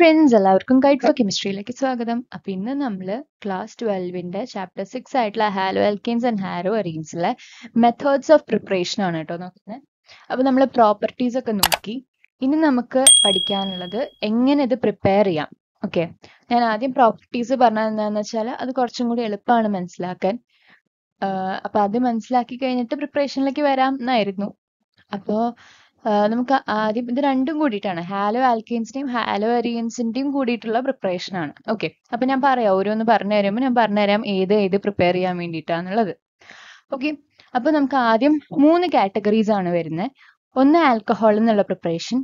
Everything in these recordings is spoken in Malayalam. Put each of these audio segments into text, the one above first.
ഫ്രണ്ട്സ് എല്ലാവർക്കും ഗൈഡ് ഫോർ കെമിസ്ട്രിയിലേക്ക് സ്വാഗതം അപ്പൊ ഇന്ന് നമ്മൾ ക്ലാസ് ട്വൽവിന്റെ ചാപ്റ്റർ സിക്സ് ആയിട്ടുള്ള ഹാലോ എൽക്കിൻസ് ആൻഡ് ഹാരോ അറീൻസിലെ മെത്തേഡ്സ് ഓഫ് പ്രിപ്പറേഷൻ ആണ് കേട്ടോ നോക്കുന്നത് അപ്പൊ നമ്മൾ പ്രോപ്പർട്ടീസ് ഒക്കെ നോക്കി ഇനി നമുക്ക് പഠിക്കാനുള്ളത് എങ്ങനെ ഇത് പ്രിപ്പയർ ചെയ്യാം ഓക്കെ ഞാൻ ആദ്യം പ്രോപ്പർട്ടീസ് പറഞ്ഞത് എന്താണെന്ന് വെച്ചാൽ അത് കുറച്ചും കൂടി എളുപ്പമാണ് മനസ്സിലാക്കാൻ അപ്പൊ അത് മനസ്സിലാക്കി കഴിഞ്ഞിട്ട് പ്രിപ്പറേഷനിലേക്ക് വരാം എന്നായിരുന്നു അപ്പോൾ നമുക്ക് ആദ്യം ഇത് രണ്ടും കൂടിയിട്ടാണ് ഹാലോ ആൽക്കൈൻസിന്റെയും ഹാലോ അരിയൻസിന്റെയും കൂടിയിട്ടുള്ള പ്രിപ്പറേഷൻ ആണ് ഓക്കെ അപ്പൊ ഞാൻ പറയാം ഓരോന്ന് പറഞ്ഞു തരുമ്പോൾ ഞാൻ പറഞ്ഞു തരാം ഏത് ഏത് പ്രിപ്പയർ ചെയ്യാൻ വേണ്ടിയിട്ടാന്നുള്ളത് ഓക്കെ അപ്പൊ നമുക്ക് ആദ്യം മൂന്ന് കാറ്റഗറീസ് ആണ് വരുന്നത് ഒന്ന് ആൽക്കഹോൾ എന്നുള്ള പ്രിപ്പറേഷൻ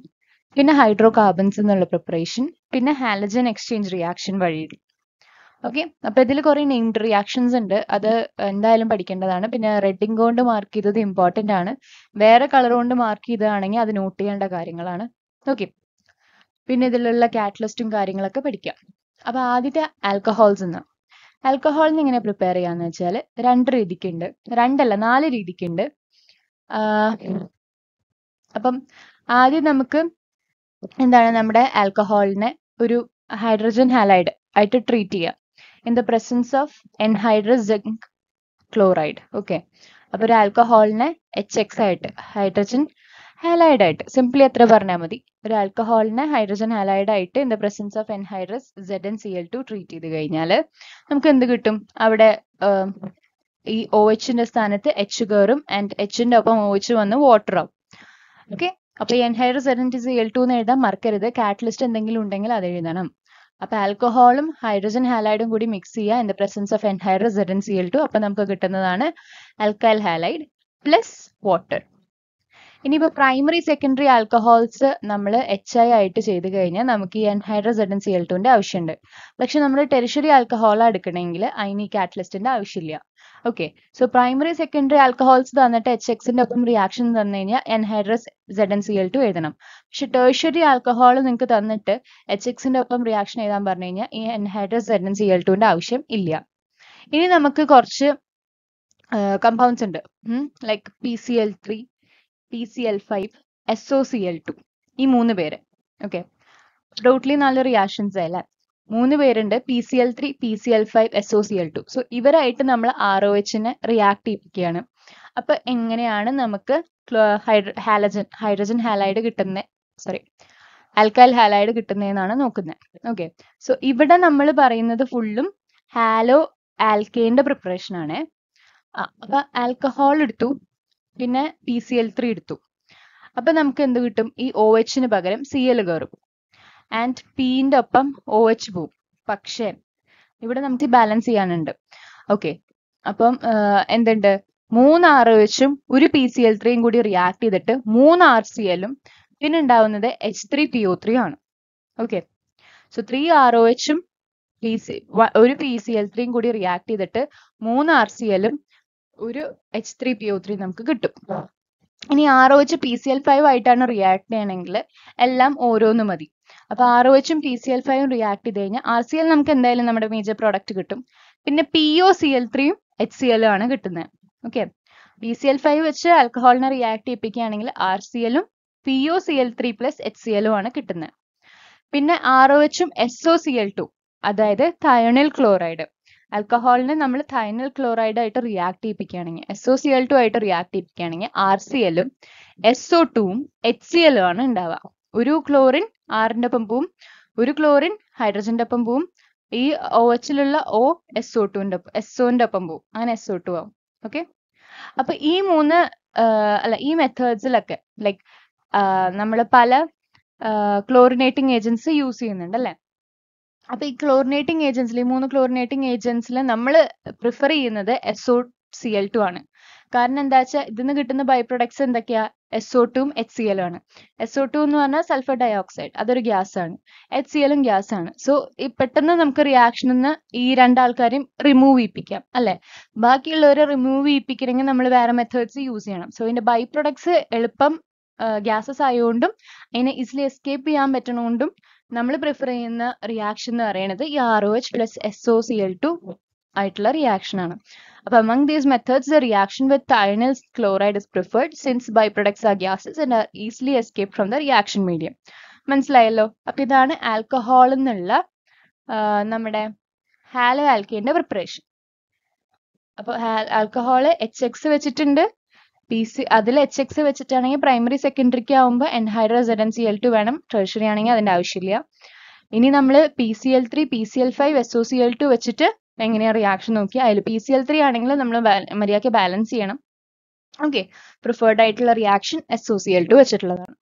പിന്നെ ഹൈഡ്രോ കാർബൺസ് എന്നുള്ള പ്രിപ്പറേഷൻ പിന്നെ ഹാലജൻ എക്സ്ചേഞ്ച് റിയാക്ഷൻ വഴി ഓക്കെ അപ്പൊ ഇതിൽ കുറെ നെയ്മഡ് റിയാക്ഷൻസ് ഉണ്ട് അത് എന്തായാലും പഠിക്കേണ്ടതാണ് പിന്നെ റെഡിങ് കൊണ്ട് മാർക്ക് ചെയ്തത് ഇമ്പോർട്ടന്റ് ആണ് വേറെ കളർ കൊണ്ട് മാർക്ക് ചെയ്തതാണെങ്കിൽ അത് നോട്ട് ചെയ്യേണ്ട കാര്യങ്ങളാണ് ഓക്കെ പിന്നെ ഇതിലുള്ള കാറ്റലിസ്റ്റും കാര്യങ്ങളൊക്കെ പഠിക്കാം അപ്പൊ ആദ്യത്തെ ആൽക്കഹോൾസ് എന്ന് ആൽക്കഹോളിന് എങ്ങനെ പ്രിപ്പയർ ചെയ്യാന്ന് വെച്ചാൽ രണ്ട് രീതിക്കുണ്ട് രണ്ടല്ല നാല് രീതിക്കുണ്ട് അപ്പം ആദ്യം നമുക്ക് എന്താണ് നമ്മുടെ ആൽക്കഹോളിനെ ഒരു ഹൈഡ്രജൻ ഹാലൈഡ് ആയിട്ട് ട്രീറ്റ് ചെയ്യാം in the presence of anhydrous zinc chloride okay അപ്പോൾ ഒരു ആൽക്കഹോളിനെ എച്ച് എക്സ് ആയിട്ട് ഹൈഡ്രജൻ ഹാലൈഡ് ആയിട്ട് സിംപ്ലി എത്ര പറഞ്ഞാൽ മതി ഒരു ആൽക്കഹോളിനെ ഹൈഡ്രജൻ ഹാലൈഡ് ആയിട്ട് in the presence of anhydrous Z N C L two treat ചെയ്ത് കഴിഞ്ഞാൽ നമുക്ക് എന്ത് കിട്ടും അവിടെ ഈ ഒ എച്ചിന്റെ സ്ഥാനത്ത് എച്ച് കയറും ആൻഡ് എച്ചിന്റെ ഒപ്പം ഒ എച്ച് വന്ന് വാട്ടർ ആവും ഓക്കെ അപ്പൊ anhydrous Z N C L two എന്ന് എഴുതാൻ മറക്കരുത് കാറ്റലിസ്റ്റ് എന്തെങ്കിലും ഉണ്ടെങ്കിൽ അത് എഴുതണം അപ്പോൾ ആൽക്കഹോളും ഹൈഡ്രജൻ ഹാലൈഡും കൂടി മിക്സ് ചെയ്യുക in the presence of anhydrous C L two അപ്പൊ നമുക്ക് കിട്ടുന്നതാണ് ആൽക്കൈൽ ഹാലൈഡ് പ്ലസ് വാട്ടർ ഇനിയിപ്പോ പ്രൈമറി സെക്കൻഡറി ആൽക്കഹോൾസ് നമ്മൾ എച്ച് ഐ ആയിട്ട് ചെയ്ത് കഴിഞ്ഞാൽ നമുക്ക് ഈ എൻഹൈഡ്രോ സി എൽ ടുവിന്റെ ആവശ്യമുണ്ട് പക്ഷെ നമ്മൾ ടെറിഷറി ആൽക്കഹോളാണ് എടുക്കണമെങ്കിൽ അതിന് ഈ കാറ്റലിസ്റ്റിന്റെ ആവശ്യമില്ല okay so primary secondary alcohols തന്നിട്ട് എച്ച് എക്സിന്റെ ഒപ്പം റിയാക്ഷൻ തന്നു കഴിഞ്ഞാൽ anhydrous Z N C L two എഴുതണം പക്ഷെ ടേഴ്ഷറി ആൽക്കഹോൾ നിങ്ങൾക്ക് തന്നിട്ട് എച്ച് എക്സിന്റെ ഒപ്പം റിയാക്ഷൻ എഴുതാൻ പറഞ്ഞു കഴിഞ്ഞാൽ ഈ എൻഹൈഡ്രസ് സെഡൻ സി എൽ ടുവിന്റെ ആവശ്യം ഇല്ല ഇനി നമുക്ക് കുറച്ച് കമ്പൗണ്ട്സ് ഉണ്ട് like P C L three P C L five S O C L two ഈ മൂന്ന് പേര് ഓക്കെ ടോട്ടലി നാല് റിയാക്ഷൻസ് അല്ലേ മൂന്ന് പേരുണ്ട് P C L three P C L five S C L two so ഇവരായിട്ട് നമ്മൾ ആർ ഒ എച്ചിനെ റിയാക്ട് ചെയ്യിപ്പിക്കുകയാണ് അപ്പൊ എങ്ങനെയാണ് നമുക്ക് ഹാലജൻ ഹൈഡ്രജൻ ഹാലൈഡ് കിട്ടുന്നത് സോറി ആൽക്കൈൽ ഹാലൈഡ് കിട്ടുന്നതെന്നാണ് നോക്കുന്നത് ഓക്കെ സോ ഇവിടെ നമ്മൾ പറയുന്നത് ഫുള്ളും ഹാലോ ആൽക്കേന്റെ പ്രിപ്പറേഷൻ ആണ് അപ്പൊ ആൽക്കഹോൾ എടുത്തു പിന്നെ പി സി എൽ ത്രീ എടുത്തു അപ്പൊ നമുക്ക് എന്ത് കിട്ടും ഈ ഒ എച്ചിന് പകരം സി എൽ കയറും ആൻഡ് പിന്റെ ഒപ്പം ഒ എച്ച് പോവും പക്ഷേ ഇവിടെ നമുക്ക് ബാലൻസ് ചെയ്യാനുണ്ട് ഓക്കെ അപ്പം എന്തുണ്ട് മൂന്ന് ആർ എച്ചും ഒരു പി സി എൽ ത്രീയും കൂടി റിയാക്ട് ചെയ്തിട്ട് മൂന്ന് ആർ സി എല്ലും പിന്നെ ഉണ്ടാവുന്നത് H three P O three ആണ് okay so three R O എച്ചും പി സി ഒരു പി സി എൽ ത്രീയും കൂടി റിയാക്ട് ചെയ്തിട്ട് മൂന്ന് ആർ സി എല്ലും ഒരു H three P O three നമുക്ക് കിട്ടും ഇനി R O H P C L five ആയിട്ടാണ് റിയാക്ട് ചെയ്യണമെങ്കിൽ എല്ലാം ഓരോന്ന് മതി അപ്പൊ ആർ ഒ എച്ചും പി സി എൽ ഫൈവും റിയാക്ട് ചെയ്ത് കഴിഞ്ഞാൽ ആർ സി എൽ നമുക്ക് എന്തായാലും നമ്മുടെ മേജർ പ്രോഡക്റ്റ് കിട്ടും പിന്നെ പി ഒ സി എൽ ത്രീയും എച്ച് സി എല്ലും ആണ് കിട്ടുന്നത് okay P C L five വെച്ച് ആൽക്കഹോളിനെ റിയാക്ട് ചെയ്യിപ്പിക്കുകയാണെങ്കിൽ ആർ സി എല്ലും P O C L three plus H C എല്ലും ആണ് കിട്ടുന്നത് പിന്നെ ആർ ഒ എച്ചും S O C L two അതായത് തയണിൽ ക്ലോറൈഡ് ആൽക്കഹോളിനെ നമ്മൾ തൈനൽ ക്ലോറൈഡ് ആയിട്ട് റിയാക്ട് ചെയ്യിപ്പിക്കുകയാണെങ്കിൽ S O C L two ആയിട്ട് റിയാക്ട് ചെയ്യിപ്പിക്കുകയാണെങ്കിൽ ആർ സി എല്ലും എസ് ഒ ടുവും എച്ച് സി എല്ലും ആണ് ഉണ്ടാവുക ഒരു ക്ലോറിൻ ആറിന്റെ ഒപ്പം പോവും ഒരു ക്ലോറിൻ ഹൈഡ്രജന്റെ ഒപ്പം പോവും ഈ ഒ എച്ചിലുള്ള ഒ എസ് ഒ ഒപ്പം എസ് ഒന്റെ ഒപ്പം പോവും അങ്ങനെ എസ് ഒ ടു ആവും ഓക്കെ അപ്പൊ ഈ മൂന്ന് അല്ല ഈ മെത്തേഡ്സിലൊക്കെ ലൈക്ക് നമ്മൾ പല ക്ലോറിനേറ്റിംഗ് ഏജൻസ് യൂസ് ചെയ്യുന്നുണ്ട് അല്ലെ അപ്പൊ ഈ ക്ലോറിനേറ്റിംഗ് ഏജൻസിൽ ഈ മൂന്ന് ക്ലോറിനേറ്റിംഗ് ഏജൻസിൽ നമ്മൾ പ്രിഫർ ചെയ്യുന്നത് S O C L two ആണ് കാരണം എന്താ വെച്ചാൽ ഇതിന്ന് കിട്ടുന്ന ബൈ പ്രൊഡക്ട്സ് എന്തൊക്കെയാ എസ് ഒ ടുവും എച്ച് സി എല്ലും ആണ് എസ് ഒ എന്ന് പറഞ്ഞാൽ സൾഫർ ഡൈ ഓക്സൈഡ് അതൊരു ഗ്യാസ് ആണ് എച്ച് സി എല്ലും ഗ്യാസ് ആണ് സോ ഈ പെട്ടെന്ന് നമുക്ക് റിയാക്ഷനിൽ നിന്ന് ഈ രണ്ടാൾക്കാരെയും റിമൂവ് ചെയ്യിപ്പിക്കാം അല്ലെ ബാക്കിയുള്ളവരെ റിമൂവ് ചെയ്യിപ്പിക്കണമെങ്കിൽ നമ്മൾ വേറെ മെത്തേഡ്സ് യൂസ് ചെയ്യണം സോ ഇതിന്റെ ബൈ പ്രൊഡക്ട്സ് എളുപ്പം ഗ്യാസസ് ആയതുകൊണ്ടും അതിനെ ഈസിലി എസ്കേപ്പ് ചെയ്യാൻ പറ്റണോണ്ടും നമ്മൾ പ്രിഫർ ചെയ്യുന്ന റിയാക്ഷൻ എന്ന് പറയുന്നത് ഈ R O H plus S O C L two ആയിട്ടുള്ള റിയാക്ഷൻ ആണ് അപ്പൊ among these methods reaction with അയണൽസ് chloride is preferred since by products are gases and are easily escape from the reaction medium മനസ്സിലായല്ലോ അപ്പൊ ഇതാണ് ആൽക്കഹോൾ എന്നുള്ള നമ്മുടെ ഹാലോ ആൽക്കേന്റെ പ്രിപ്പറേഷൻ അപ്പൊ ആൽക്കഹോള് എച്ച് എക്സ് വെച്ചിട്ടുണ്ട് പി സി അതിൽ എച്ച് എക്സ് വെച്ചിട്ടാണെങ്കിൽ പ്രൈമറി സെക്കൻഡറിക്ക് ആവുമ്പോൾ എൻഹൈഡ്രോസെഡൻസി എൽ ടു വേണം ട്രഷറി ആണെങ്കിൽ അതിന്റെ ആവശ്യമില്ല ഇനി നമ്മൾ P C L three P C L five S O C L two വെച്ചിട്ട് എങ്ങനെയാ റിയാക്ഷൻ നോക്കി അതിൽ പി സി എൽ ത്രീ ആണെങ്കിൽ നമ്മൾ മര്യാദയ്ക്ക് ബാലൻസ് ചെയ്യണം ഓക്കെ പ്രിഫേർഡ് ആയിട്ടുള്ള റിയാക്ഷൻ എസ് ടു വെച്ചിട്ടുള്ളതാണ്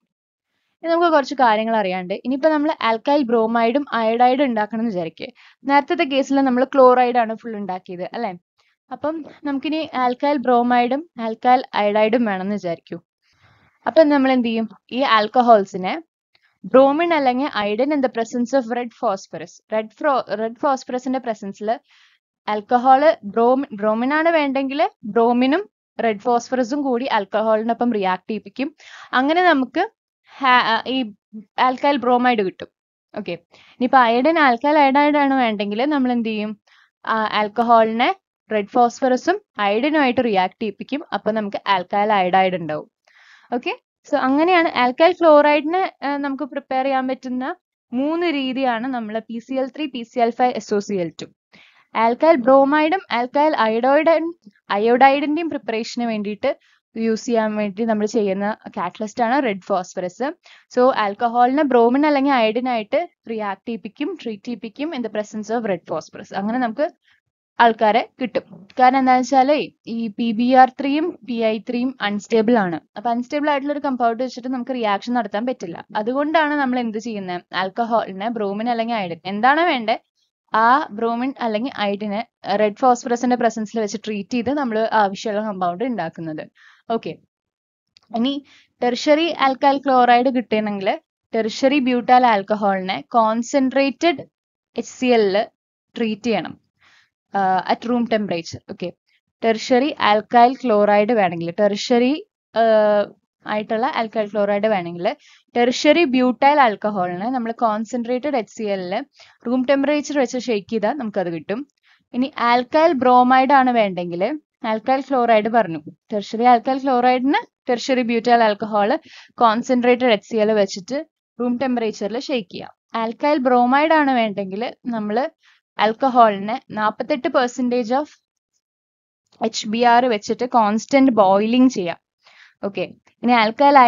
ഇനി നമുക്ക് കുറച്ച് കാര്യങ്ങൾ അറിയാണ്ട് ഇനിയിപ്പോൾ നമ്മൾ ആൽക്കൈൽ ബ്രോമൈഡും അയഡൈഡും ഉണ്ടാക്കണം എന്ന് വിചാരിക്കുക നേരത്തെ കേസിൽ നമ്മൾ ക്ലോറൈഡ് ആണ് ഫുൾ ഉണ്ടാക്കിയത് അല്ലേ അപ്പം നമുക്കിനി ആൽക്കൈൽ ബ്രോമൈഡും ആൽക്കൈൽ അയഡൈഡും വേണമെന്ന് വിചാരിക്കൂ അപ്പം നമ്മൾ എന്ത് ചെയ്യും ഈ ആൽക്കഹോൾസിനെ ബ്രോമിൻ അല്ലെങ്കിൽ iodine in the presence of red phosphorus red ഫ്രോ റെഡ് ഫോസ്ഫറസിന്റെ പ്രസൻസിൽ ആൽക്കഹോൾ ബ്രോമിൻ ആണ് വേണ്ടെങ്കിൽ ബ്രോമിനും റെഡ് ഫോസ്ഫറസും കൂടി ആൽക്കഹോളിനൊപ്പം റിയാക്ട് ചെയ്യിപ്പിക്കും അങ്ങനെ നമുക്ക് ഈ ആൽക്കൈൽ ബ്രോമൈഡ് കിട്ടും ഓക്കെ ഇനിയിപ്പോൾ അയഡൻ ആൽക്കൈൽ അയഡൈഡ് ആണ് വേണ്ടെങ്കിൽ നമ്മൾ എന്ത് ചെയ്യും ആൽക്കഹോളിനെ റെഡ് ഫോസ്ഫറസും അയഡിനുമായിട്ട് റിയാക്ട് ചെയ്യിപ്പിക്കും അപ്പോൾ നമുക്ക് ആൽക്കൈൽ അയഡൈഡ് ഉണ്ടാവും ഓക്കെ സോ അങ്ങനെയാണ് ആൽക്കൈൽ ക്ലോറൈഡിന് നമുക്ക് പ്രിപ്പയർ ചെയ്യാൻ പറ്റുന്ന മൂന്ന് രീതിയാണ് നമ്മൾ P C L three P C L five S two alkyl ബ്രോമൈഡും ആൽക്കൈൽ അയോഡൈഡ് അയോഡൈഡിന്റെയും പ്രിപ്പറേഷന് വേണ്ടിയിട്ട് യൂസ് ചെയ്യാൻ വേണ്ടി നമ്മൾ ചെയ്യുന്ന കാറ്റലിസ്റ്റ് ആണ് റെഡ് ഫോസ്ഫറസ് സോ ആൽക്കഹോളിനെ ബ്രോമിൻ അല്ലെങ്കിൽ അയഡിനായിട്ട് റിയാക്ട് ചെയ്യിപ്പിക്കും ട്രീറ്റ് ചെയ്യിപ്പിക്കും in the presence of red phosphorus അങ്ങനെ നമുക്ക് ആൾക്കാരെ കിട്ടും കാരണം എന്താ വെച്ചാൽ ഈ പി ബി ആർ ത്രീയും പി ഐ ത്രീയും അൺസ്റ്റേബിൾ ആണ് അപ്പൊ അൺസ്റ്റേബിൾ ആയിട്ടുള്ള ഒരു കമ്പൗണ്ട് വെച്ചിട്ട് നമുക്ക് റിയാക്ഷൻ നടത്താൻ പറ്റില്ല അതുകൊണ്ടാണ് നമ്മൾ എന്ത് ചെയ്യുന്നത് ആൽക്കഹോളിനെ ബ്രോമിൻ അല്ലെങ്കിൽ ഐഡിൻ എന്താണ് വേണ്ടത് ആ ബ്രോമിൻ അല്ലെങ്കിൽ ഐഡിനെ റെഡ് ഫോസ്ഫറസിന്റെ പ്രസൻസിൽ വെച്ച് ട്രീറ്റ് ചെയ്ത് നമ്മൾ ആവശ്യമുള്ള കമ്പൗണ്ട് ഉണ്ടാക്കുന്നത് ഓക്കെ ഇനി ടെർഷറി ആൽക്കൽ ക്ലോറൈഡ് കിട്ടണമെങ്കിൽ ടെർഷറി ബ്യൂട്ടാൽ ആൽക്കഹോളിനെ കോൺസെൻട്രേറ്റഡ് എച്ച് സി എല്ലിൽ ട്രീറ്റ് ചെയ്യണം at room temperature okay tertiary alkyl chloride വേണമെങ്കിൽ ടെർഷറി ആയിട്ടുള്ള ആൽക്കൈൽ ക്ലോറൈഡ് വേണമെങ്കിൽ ടെർഷറി ബ്യൂട്ടൈൽ ആൽക്കഹോളിന് നമ്മൾ കോൺസെൻട്രേറ്റഡ് എച്ച് സി എല്ലിൽ റൂം ടെമ്പറേച്ചർ വെച്ച് ഷെയ്ക്ക് ചെയ്താൽ നമുക്കത് കിട്ടും ഇനി ആൽക്കൈൽ ബ്രോമൈഡ് ആണ് വേണ്ടെങ്കിൽ ആൽക്കൈൽ ക്ലോറൈഡ് പറഞ്ഞു ടെർഷറി ആൽക്കൈൽ ക്ലോറൈഡിന് tertiary butyl alcohol concentrated H C L വെച്ചിട്ട് റൂം ടെമ്പറേച്ചറിൽ ഷെയ്ക്ക് ചെയ്യാം ആൽക്കൈൽ ബ്രോമൈഡ് ആണ് വേണ്ടെങ്കിൽ നമ്മൾ ആൽക്കഹോളിന് നാൽപ്പത്തെട്ട് percentage of H B R വെച്ചിട്ട് കോൺസ്റ്റന്റ് ബോയിലിംഗ് ചെയ്യാം ഓക്കെ ഇനി ആൽക്കഹൽ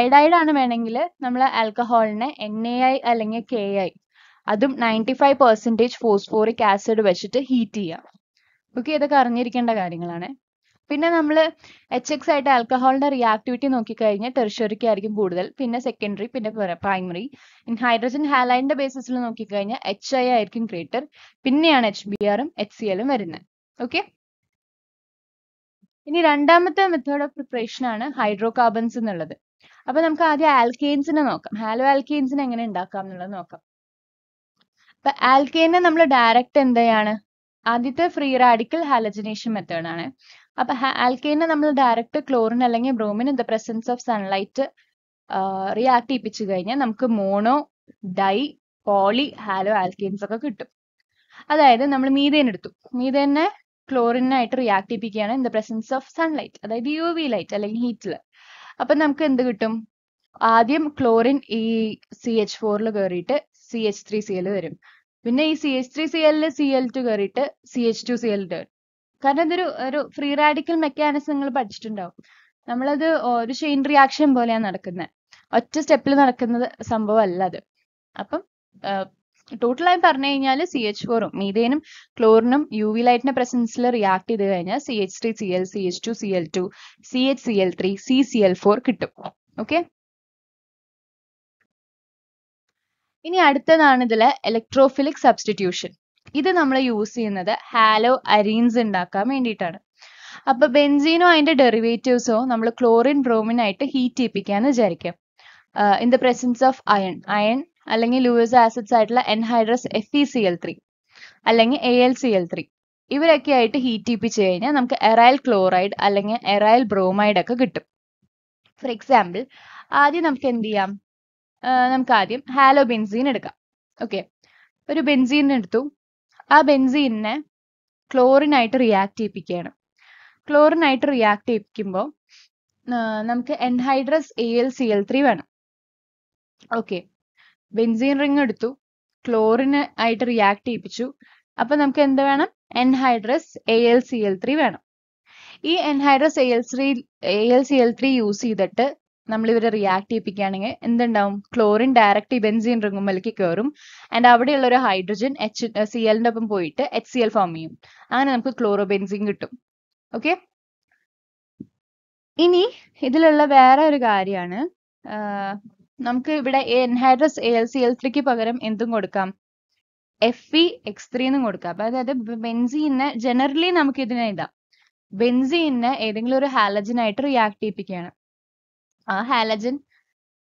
ആണ് വേണമെങ്കിൽ നമ്മൾ ആൽക്കഹോളിനെ എൻ എ ഐ അല്ലെങ്കിൽ കെ ഐ അതും ninety five percentage phosphoric acid വെച്ചിട്ട് ഹീറ്റ് ചെയ്യാം ഓക്കെ ഇതൊക്കെ അറിഞ്ഞിരിക്കേണ്ട കാര്യങ്ങളാണ് പിന്നെ നമ്മൾ എച്ച് എക്സ് ആയിട്ട് ആൽക്കഹോളിന്റെ റിയാക്ടിവിറ്റി നോക്കിക്കഴിഞ്ഞാൽ ടെർഷറിക്ക് ആയിരിക്കും കൂടുതൽ പിന്നെ സെക്കൻഡറി പിന്നെ പ്രൈമറി ഇൻ ഹൈഡ്രജൻ ഹാലൈൻ്റെ ബേസിസിൽ നോക്കിക്കഴിഞ്ഞാൽ എച്ച് ഐ ആയിരിക്കും ഗ്രേറ്റർ പിന്നെയാണ് എച്ച് ബി ആറും എച്ച് സി എല്ലും വരുന്നത് ഓക്കെ ഇനി രണ്ടാമത്തെ മെത്തേഡ് ഓഫ് പ്രിപ്പറേഷൻ ആണ് ഹൈഡ്രോ കാർബൺസ് എന്നുള്ളത് അപ്പൊ നമുക്ക് ആദ്യം ആൽക്കെയിൻസിനെ നോക്കാം ഹാലോ ആൽക്കെയിൻസിനെ എങ്ങനെ ഉണ്ടാക്കാം എന്നുള്ളത് നോക്കാം അപ്പൊ ആൽക്കെയിനെ നമ്മൾ ഡയറക്റ്റ് എന്താണ് ആദ്യത്തെ ഫ്രീ റാഡിക്കൽ ഹാലജനേഷൻ മെത്തേഡ് ആണ് അപ്പൊ ആൽക്കെയിനെ നമ്മൾ ഡയറക്റ്റ് ക്ലോറിൻ അല്ലെങ്കിൽ bromine in the presence of sunlight react ചെയ്യിപ്പിച്ചു കഴിഞ്ഞാൽ നമുക്ക് mono di poly haloalkanes ഒക്കെ കിട്ടും അതായത് നമ്മൾ മീതേൻ എടുത്തു മീതേനെ ക്ലോറിനായിട്ട് റിയാക്ട് ചെയ്യിപ്പിക്കുകയാണ് in the presence of sunlight അതായത് യു വി ലൈറ്റ് അല്ലെങ്കിൽ ഹീറ്റിൽ അപ്പൊ നമുക്ക് എന്ത് കിട്ടും ആദ്യം ക്ലോറിൻ ഈ സി എച്ച് ഫോറിൽ കയറിയിട്ട് C H three C L വരും പിന്നെ ഈ സി എച്ച് ത്രീ സി എല്ലിൽ സി എൽ ടു കയറിയിട്ട് C H two C L കാരണം ഇതൊരു ഒരു ഫ്രീ റാഡിക്കൽ മെക്കാനിസം നിങ്ങൾ പഠിച്ചിട്ടുണ്ടാവും നമ്മളത് ഒരു ചെയിൻ റിയാക്ഷൻ പോലെയാണ് നടക്കുന്നത് ഒറ്റ സ്റ്റെപ്പിൽ നടക്കുന്നത് സംഭവമല്ല അത് അപ്പം ടോട്ടലായി പറഞ്ഞു കഴിഞ്ഞാൽ സി എച്ച് ഫോറും മീതേനും ക്ലോറിനും യു വി ലൈറ്റിന്റെ പ്രസൻസിൽ റിയാക്ട് ചെയ്ത് കഴിഞ്ഞാൽ C H three C L C H two C L two C H C L three C C L four കിട്ടും ഓക്കെ ഇനി അടുത്തതാണ് ഇതിലെ ഇലക്ട്രോഫിലിക് സബ്സ്റ്റിറ്റ്യൂഷൻ ഇത് നമ്മൾ യൂസ് ചെയ്യുന്നത് ഹാലോ അരീൻസ് ഉണ്ടാക്കാൻ വേണ്ടിയിട്ടാണ് അപ്പൊ ബെൻസീനോ അതിന്റെ ഡെറിവേറ്റീവ്സോ നമ്മൾ ക്ലോറിൻ ബ്രോമിൻ ആയിട്ട് ഹീറ്റ് ചെയ്യിപ്പിക്കാന്ന് വിചാരിക്കാം in the presence of iron iron അല്ലെങ്കിൽ ലൂയിസ് ആസിഡ്സ് ആയിട്ടുള്ള anhydrous F E C L three അല്ലെങ്കിൽ A L C L three ഇവരൊക്കെ ആയിട്ട് ഹീറ്റ് ചെയ്യിപ്പിച്ചു കഴിഞ്ഞാൽ നമുക്ക് എറൈൽ ക്ലോറൈഡ് അല്ലെങ്കിൽ എറൈൽ ബ്രോമൈഡ് ഒക്കെ കിട്ടും ഫോർ എക്സാമ്പിൾ ആദ്യം നമുക്ക് എന്ത് ചെയ്യാം നമുക്ക് ആദ്യം ഹാലോ ബെൻസീൻ എടുക്കാം ഓക്കെ ഒരു ബെൻസീൻ എടുത്തു ആ ബെൻസീനെ ക്ലോറിനായിട്ട് റിയാക്ട് ചെയ്യിപ്പിക്കുകയാണ് ക്ലോറിനായിട്ട് റിയാക്ട് ചെയ്യിപ്പിക്കുമ്പോൾ നമുക്ക് anhydrous A L C L three വേണം ഓക്കെ ബെൻസീൻ റിങ് എടുത്തു ക്ലോറിന് ആയിട്ട് റിയാക്ട് ചെയ്യിപ്പിച്ചു അപ്പൊ നമുക്ക് എന്ത് വേണം anhydrous A L C L three വേണം ഈ anhydrous A L C A L C L three use ചെയ്തിട്ട് നമ്മൾ ഇവരെ റിയാക്ട് ചെയ്യിപ്പിക്കുകയാണെങ്കിൽ എന്തുണ്ടാവും ക്ലോറിൻ ഡയറക്റ്റ് ഈ ബെൻസിൻ റിങ്ങുമ്മലേക്ക് കയറും ആൻഡ് അവിടെയുള്ള ഒരു ഹൈഡ്രജൻ എച്ച് സി എല്ലിൻ്റെ ഒപ്പം പോയിട്ട് എച്ച് സി എൽ ഫോം ചെയ്യും അങ്ങനെ നമുക്ക് ക്ലോറോബെൻസീൻ കിട്ടും ഓക്കെ ഇനി ഇതിലുള്ള വേറെ ഒരു കാര്യമാണ് നമുക്ക് ഇവിടെ എൻഹൈഡ്രസ് എൽ സി എൽ ത്രീക്ക് പകരം എന്തും കൊടുക്കാം എഫ് ഇ എക്സ് ത്രീ എന്നും കൊടുക്കാം അപ്പൊ അതായത് ബെൻസീനെ ജനറലി നമുക്ക് ഇതിനെ ഇതാ ബെൻസീനെ ഏതെങ്കിലും ഒരു ഹാലജനായിട്ട് റിയാക്ട് ചെയ്യിപ്പിക്കുകയാണ് ആ ഹാലജൻ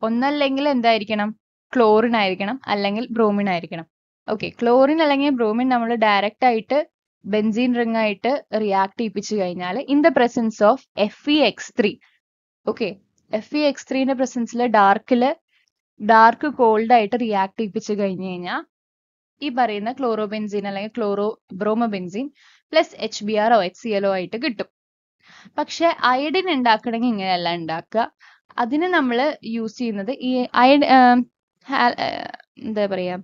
ഒന്നല്ലെങ്കിൽ എന്തായിരിക്കണം ക്ലോറിൻ ആയിരിക്കണം അല്ലെങ്കിൽ ബ്രോമിൻ ആയിരിക്കണം ഓക്കെ ക്ലോറിൻ അല്ലെങ്കിൽ ബ്രോമിൻ നമ്മൾ ഡയറക്റ്റ് ആയിട്ട് ബെൻസീൻ റിംഗ് ആയിട്ട് റിയാക്ട് ചെയ്യിപ്പിച്ചു കഴിഞ്ഞാൽ in the presence of F E X three okay F E X ത്രീന്റെ പ്രസൻസിൽ ഡാർക്കിൽ ഡാർക്ക് കോൾഡ് ആയിട്ട് റിയാക്ട് ചെയ്യിപ്പിച്ചു കഴിഞ്ഞു കഴിഞ്ഞാൽ ഈ പറയുന്ന ക്ലോറോബെൻസീൻ അല്ലെങ്കിൽ chloro bromobenzene plus H B O H C O ആയിട്ട് കിട്ടും പക്ഷെ അയഡിൻ ഉണ്ടാക്കണമെങ്കിൽ ഇങ്ങനെയല്ല ഉണ്ടാക്കുക അതിന് നമ്മൾ യൂസ് ചെയ്യുന്നത് ഈ അയ എന്താ പറയാ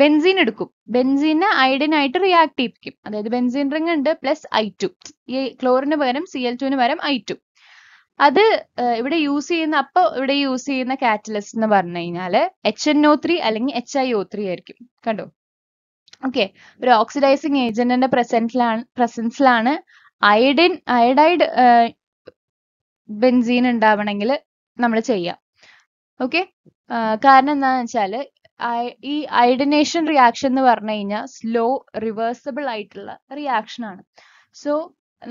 ബെൻസീൻ എടുക്കും ബെൻസീനെ അയഡിനായിട്ട് റിയാക്ട് ചെയ്യിപ്പിക്കും അതായത് ബെൻസീൻ റിങ് ഉണ്ട് പ്ലസ് ഐ ടു ഈ ക്ലോറിന് പകരം സി എൽ ടുവിന് പകരം ഐ ടു അത് ഇവിടെ യൂസ് ചെയ്യുന്ന അപ്പോൾ ഇവിടെ യൂസ് ചെയ്യുന്ന കാറ്റലിസ്റ്റ് എന്ന് പറഞ്ഞു കഴിഞ്ഞാല് എച്ച് എൻ ഒ ത്രീ അല്ലെങ്കിൽ എച്ച് ഐ ഒ ത്രീ ആയിരിക്കും കണ്ടോ ഓക്കെ ഒരു ഓക്സിഡൈസിങ് ഏജന്റിന്റെ പ്രസൻസിലാണ് പ്രസൻസിലാണ് അയഡിൻ അയഡൈഡ് ബെൻസീൻ ഉണ്ടാവണമെങ്കിൽ നമ്മൾ ചെയ്യാം ഓക്കെ കാരണം എന്താണെന്ന് വെച്ചാൽ ഈ ഐഡനേഷൻ റിയാക്ഷൻ എന്ന് പറഞ്ഞു കഴിഞ്ഞാൽ സ്ലോ റിവേഴ്സിബിൾ ആയിട്ടുള്ള റിയാക്ഷൻ ആണ് സോ